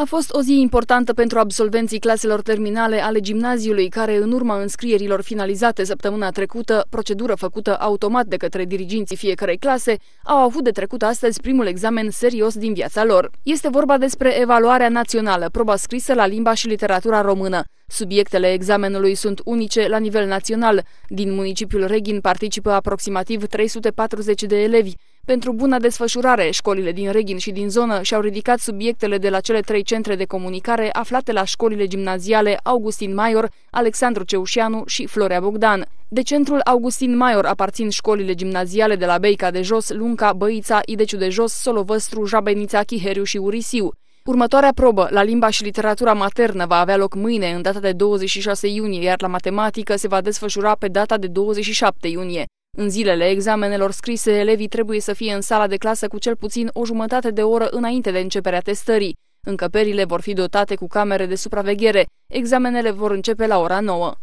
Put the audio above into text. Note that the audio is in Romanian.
A fost o zi importantă pentru absolvenții claselor terminale ale gimnaziului, care în urma înscrierilor finalizate săptămâna trecută, procedură făcută automat de către diriginții fiecarei clase, au avut de trecut astăzi primul examen serios din viața lor. Este vorba despre evaluarea națională, proba scrisă la limba și literatura română. Subiectele examenului sunt unice la nivel național. Din municipiul Reghin participă aproximativ 340 de elevi. Pentru buna desfășurare, școlile din Reghin și din zonă și-au ridicat subiectele de la cele trei centre de comunicare aflate la școlile gimnaziale Augustin Maior, Alexandru Ceușianu și Florea Bogdan. De centrul Augustin Maior aparțin școlile gimnaziale de la Beica de Jos, Lunca, Băița, Ideciu de Jos, Solovăstru, Jabenița, Chiheriu și Urisiu. Următoarea probă la limba și literatura maternă va avea loc mâine, în data de 26 iunie, iar la matematică se va desfășura pe data de 27 iunie. În zilele examenelor scrise, elevii trebuie să fie în sala de clasă cu cel puțin o jumătate de oră înainte de începerea testării. Încăperile vor fi dotate cu camere de supraveghere. Examenele vor începe la ora 9.